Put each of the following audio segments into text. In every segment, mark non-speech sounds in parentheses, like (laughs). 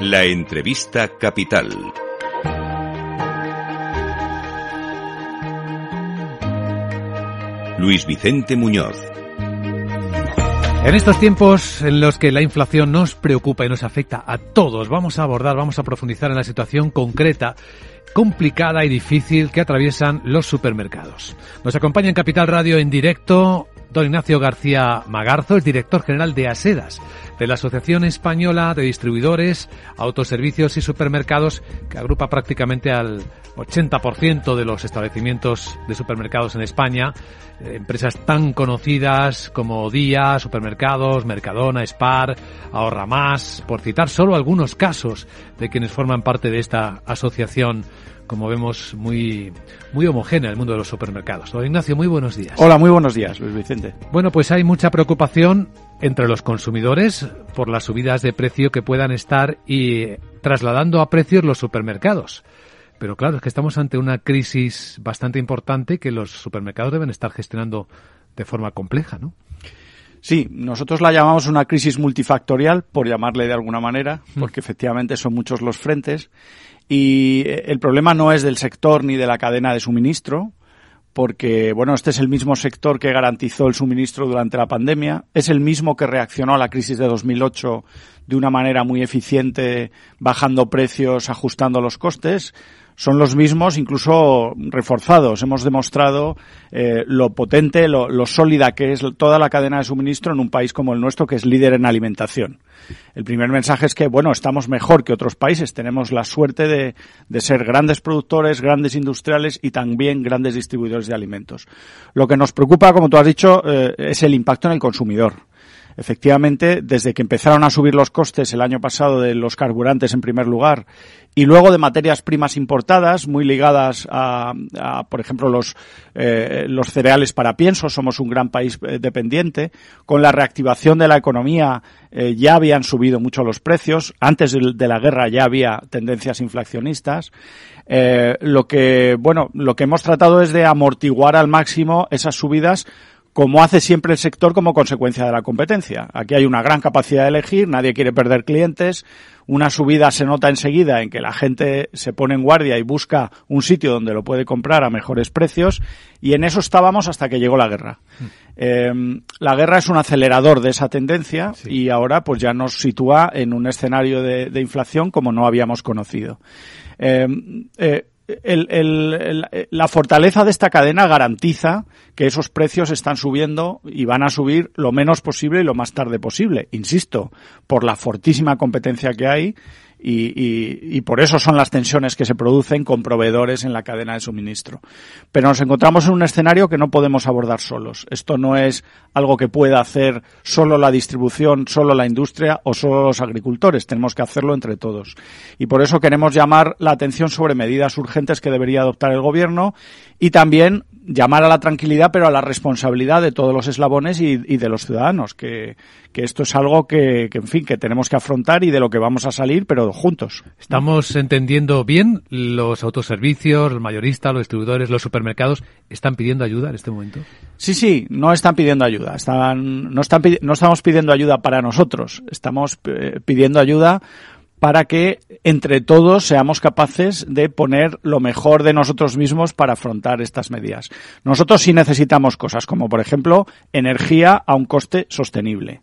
La entrevista capital. Luis Vicente Muñoz. En estos tiempos en los que la inflación nos preocupa y nos afecta a todos, vamos a abordar, vamos a profundizar en la situación concreta complicada y difícil que atraviesan los supermercados. Nos acompaña en Capital Radio en directo don Ignacio García Magarzo, el director general de ASEDAS, de la Asociación Española de Distribuidores, Autoservicios y Supermercados, que agrupa prácticamente al 80% de los establecimientos de supermercados en España, eh, empresas tan conocidas como Día, Supermercados, Mercadona, Spar, Ahorra Más, por citar solo algunos casos de quienes forman parte de esta asociación como vemos, muy, muy homogénea el mundo de los supermercados. Don Ignacio, muy buenos días. Hola, muy buenos días, Luis Vicente. Bueno, pues hay mucha preocupación entre los consumidores por las subidas de precio que puedan estar y eh, trasladando a precios los supermercados. Pero claro, es que estamos ante una crisis bastante importante que los supermercados deben estar gestionando de forma compleja, ¿no? Sí, nosotros la llamamos una crisis multifactorial, por llamarle de alguna manera, hmm. porque efectivamente son muchos los frentes. Y eh, el problema no es del sector ni de la cadena de suministro, porque bueno, este es el mismo sector que garantizó el suministro durante la pandemia, es el mismo que reaccionó a la crisis de 2008 de una manera muy eficiente, bajando precios, ajustando los costes son los mismos, incluso reforzados. Hemos demostrado eh, lo potente, lo, sólida que es toda la cadena de suministro en un país como el nuestro, que es líder en alimentación. El primer mensaje es que, bueno, estamos mejor que otros países. Tenemos la suerte de, ser grandes productores, grandes industriales y también grandes distribuidores de alimentos. Lo que nos preocupa, como tú has dicho, eh, es el impacto en el consumidor. Efectivamente, desde que empezaron a subir los costes el año pasado de los carburantes en primer lugar y luego de materias primas importadas muy ligadas a, a por ejemplo, los, eh, los cereales para pienso, somos un gran país eh, dependiente. Con la reactivación de la economía eh, ya habían subido mucho los precios, antes de, la guerra ya había tendencias inflacionistas. lo que, bueno, lo que hemos tratado es de amortiguar al máximo esas subidas como hace siempre el sector como consecuencia de la competencia. Aquí hay una gran capacidad de elegir, nadie quiere perder clientes, una subida se nota enseguida en que la gente se pone en guardia y busca un sitio donde lo puede comprar a mejores precios y en eso estábamos hasta que llegó la guerra. Mm. Em, la guerra es un acelerador de esa tendencia y ahora pues ya nos sitúa en un escenario de, inflación como no habíamos conocido. Em, eh, la fortaleza de esta cadena garantiza que esos precios están subiendo y van a subir lo menos posible y lo más tarde posible. Insisto, por la fortísima competencia que hay y, por eso son las tensiones que se producen con proveedores en la cadena de suministro. Pero nos encontramos en un escenario que no podemos abordar solos. Esto no es algo que pueda hacer solo la distribución, solo la industria o solo los agricultores. Tenemos que hacerlo entre todos. Y por eso queremos llamar la atención sobre medidas urgentes que debería adoptar el Gobierno y también llamar a la tranquilidad, pero a la responsabilidad de todos los eslabones y, de los ciudadanos, que, esto es algo que, que, en fin, que tenemos que afrontar y de lo que vamos a salir, pero juntos. ¿Estamos entendiendo bien? ¿Los autoservicios, los mayoristas, los distribuidores, los supermercados están pidiendo ayuda en este momento? Sí, sí, no están pidiendo ayuda. no, están, no estamos pidiendo ayuda para nosotros, estamos eh, pidiendo ayuda para que entre todos seamos capaces de poner lo mejor de nosotros mismos para afrontar estas medidas. Nosotros sí necesitamos cosas como, por ejemplo, energía a un coste sostenible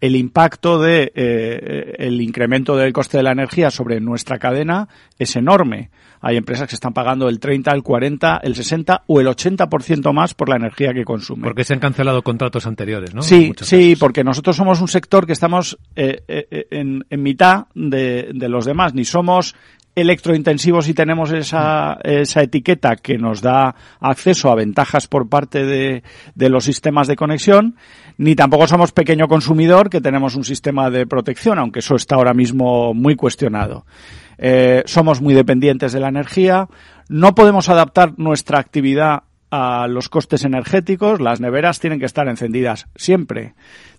el impacto de eh, el incremento del coste de la energía sobre nuestra cadena es enorme. Hay empresas que están pagando el 30, el 40, el 60 o el 80% más por la energía que consumen. Porque se han cancelado contratos anteriores, ¿no? Sí, sí, porque nosotros somos un sector que estamos eh, eh, eh, en, mitad de los demás. Ni somos electrointensivo si tenemos esa, esa etiqueta que nos da acceso a ventajas por parte de, de los sistemas de conexión, ni tampoco somos pequeño consumidor que tenemos un sistema de protección, aunque eso está ahora mismo muy cuestionado. Eh, somos muy dependientes de la energía, no podemos adaptar nuestra actividad a los costes energéticos, las neveras tienen que estar encendidas siempre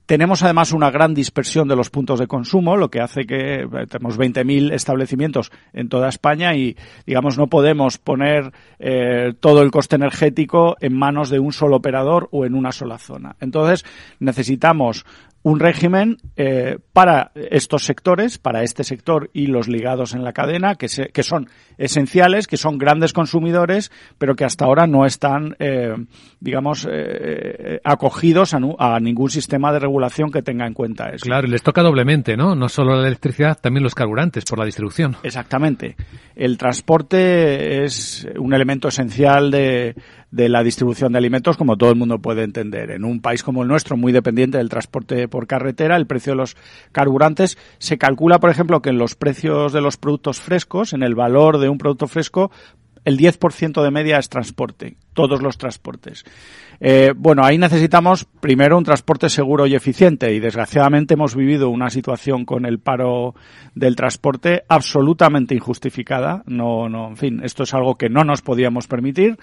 tenemos además una gran dispersión de los puntos de consumo, lo que hace que eh, tenemos 20.000 establecimientos en toda España y, digamos, no podemos poner eh, todo el coste energético en manos de un solo operador o en una sola zona. Entonces, necesitamos un régimen eh, para estos sectores, para este sector y los ligados en la cadena, que, que son esenciales, que son grandes consumidores, pero que hasta ahora no están, eh, digamos, eh, acogidos a, ningún sistema de regulación que tenga en cuenta eso. Claro, les toca doblemente, ¿no? No solo la electricidad, también los carburantes por la distribución. Exactamente. El transporte es un elemento esencial de, de la distribución de alimentos, como todo el mundo puede entender. En un país como el nuestro, muy dependiente del transporte por carretera, el precio de los carburantes se calcula, por ejemplo, que en los precios de los productos frescos, en el valor de un producto fresco, el 10% de media es transporte todos los transportes. Eh, bueno, ahí necesitamos primero un transporte seguro y eficiente y desgraciadamente hemos vivido una situación con el paro del transporte absolutamente injustificada. No, no, en fin, esto es algo que no nos podíamos permitir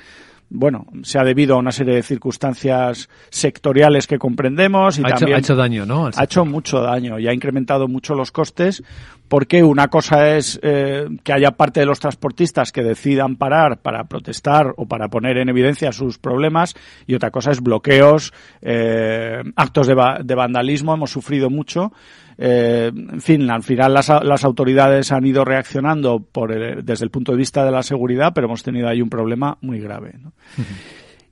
bueno, se ha debido a una serie de circunstancias sectoriales que comprendemos y ha también hecho, ha hecho daño, ¿no? Ha hecho mucho daño y ha incrementado mucho los costes porque una cosa es eh, que haya parte de los transportistas que decidan parar para protestar o para poner en evidencia sus problemas y otra cosa es bloqueos, eh, actos de, vandalismo, hemos sufrido mucho. Eh, en fin, al final las, autoridades han ido reaccionando por desde el punto de vista de la seguridad, pero hemos tenido ahí un problema muy grave. ¿no?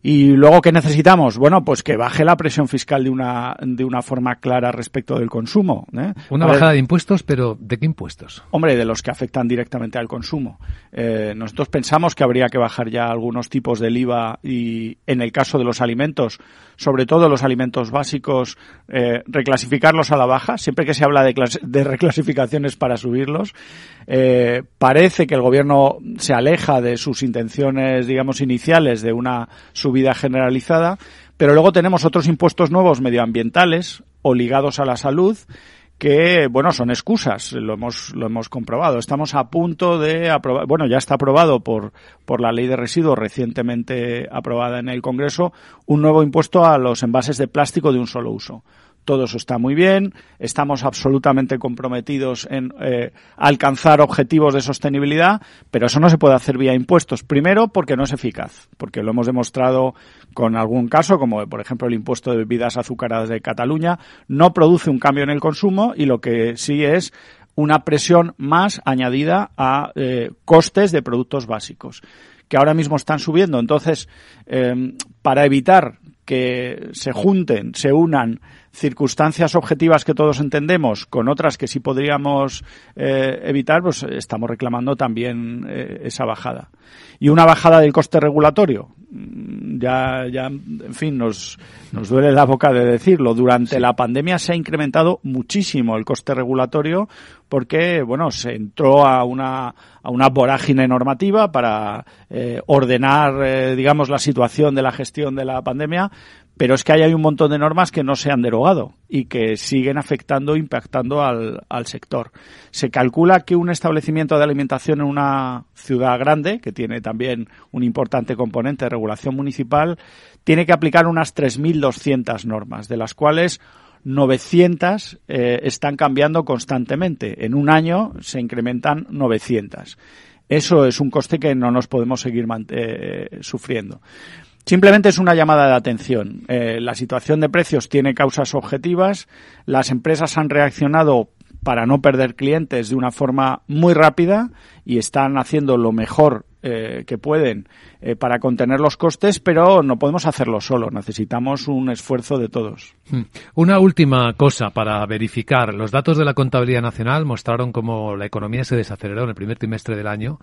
Y luego, ¿qué necesitamos? Bueno, pues que baje la presión fiscal de una, de una forma clara respecto del consumo. ¿eh? Una bajada de impuestos, pero ¿de qué impuestos? Hombre, de los que afectan directamente al consumo. Eh, nosotros pensamos que habría que bajar ya algunos tipos del IVA y en el caso de los alimentos, sobre todo los alimentos básicos, eh, reclasificarlos a la baja, siempre que se habla de, de reclasificaciones para subirlos. parece que el gobierno se aleja de sus intenciones, digamos, iniciales de una subida vida generalizada, pero luego tenemos otros impuestos nuevos medioambientales o ligados a la salud que, bueno, son excusas, lo hemos, lo hemos comprobado. Estamos a punto de aprobar, bueno, ya está aprobado por, por la ley de residuos recientemente aprobada en el Congreso, un nuevo impuesto a los envases de plástico de un solo uso todo eso está muy bien, estamos absolutamente comprometidos en eh, alcanzar objetivos de sostenibilidad, pero eso no se puede hacer vía impuestos. Primero, porque no es eficaz, porque lo hemos demostrado con algún caso, como por ejemplo el impuesto de bebidas azucaradas de Cataluña, no produce un cambio en el consumo y lo que sí es una presión más añadida a eh, costes de productos básicos que ahora mismo están subiendo. Entonces, eh, para evitar que se junten, se unan circunstancias objetivas que todos entendemos con otras que sí podríamos eh, evitar, pues estamos reclamando también eh, esa bajada. Y una bajada del coste regulatorio ya, ya, en fin, nos, nos duele la boca de decirlo. Durante la pandemia se ha incrementado muchísimo el coste regulatorio porque, bueno, se entró a una, a una vorágine normativa para eh, ordenar, eh, digamos, la situación de la gestión de la pandemia, pero es que hay un montón de normas que no se han derogado y que siguen afectando, impactando al, sector. Se calcula que un establecimiento de alimentación en una ciudad grande, que tiene también un importante componente de regulación municipal, tiene que aplicar unas 3.200 normas, de las cuales 900 eh, están cambiando constantemente. En un año se incrementan 900. Eso es un coste que no nos podemos seguir eh, sufriendo. Simplemente es una llamada de atención. Eh, la situación de precios tiene causas objetivas. Las empresas han reaccionado para no perder clientes de una forma muy rápida y están haciendo lo mejor eh, que pueden eh, para contener los costes, pero no podemos hacerlo solo. Necesitamos un esfuerzo de todos. Hmm. Una última cosa para verificar. Los datos de la contabilidad nacional mostraron cómo la economía se desaceleró en el primer trimestre del año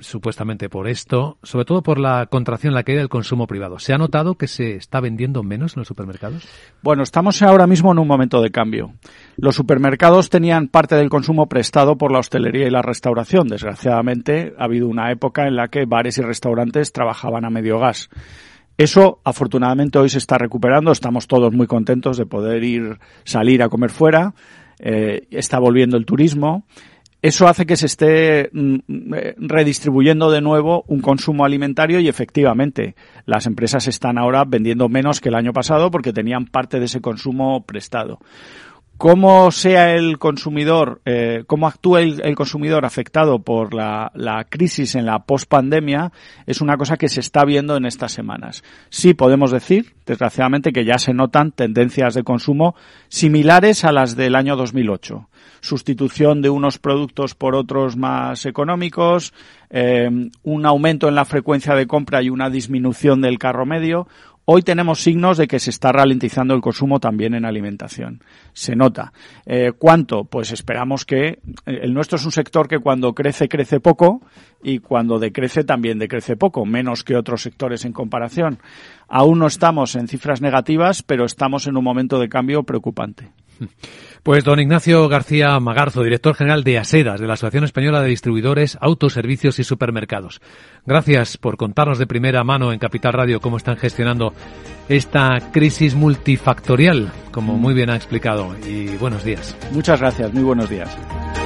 supuestamente por esto, sobre todo por la contracción, la que hay del consumo privado. ¿Se ha notado que se está vendiendo menos en los supermercados? Bueno, estamos ahora mismo en un momento de cambio. Los supermercados tenían parte del consumo prestado por la hostelería y la restauración. Desgraciadamente, ha habido una época en la que bares y restaurantes trabajaban a medio gas. Eso, afortunadamente, hoy se está recuperando. Estamos todos muy contentos de poder ir, salir a comer fuera. Eh, está volviendo el turismo eso hace que se esté mm, mm, eh, redistribuyendo de nuevo un consumo alimentario y efectivamente las empresas están ahora vendiendo menos que el año pasado porque tenían parte de ese consumo prestado cómo sea el consumidor, eh, cómo actúa el, consumidor afectado por la, crisis en la pospandemia es una cosa que se está viendo en estas semanas. Sí podemos decir, desgraciadamente, que ya se notan tendencias de consumo similares a las del año 2008. Sustitución de unos productos por otros más económicos, eh, un aumento en la frecuencia de compra y una disminución del carro medio, Hoy tenemos signos de que se está ralentizando el consumo también en alimentación. Se nota. Eh, ¿Cuánto? Pues esperamos que eh, el nuestro es un sector que cuando crece, crece poco y cuando decrece, también decrece poco, menos que otros sectores en comparación. Aún no estamos en cifras negativas, pero estamos en un momento de cambio preocupante. (laughs) Pues don Ignacio García Magarzo, director general de ASEDAS, de la Asociación Española de Distribuidores, Autoservicios y Supermercados. Gracias por contarnos de primera mano en Capital Radio cómo están gestionando esta crisis multifactorial, como mm. muy bien ha explicado. Y buenos días. Muchas gracias, muy buenos días.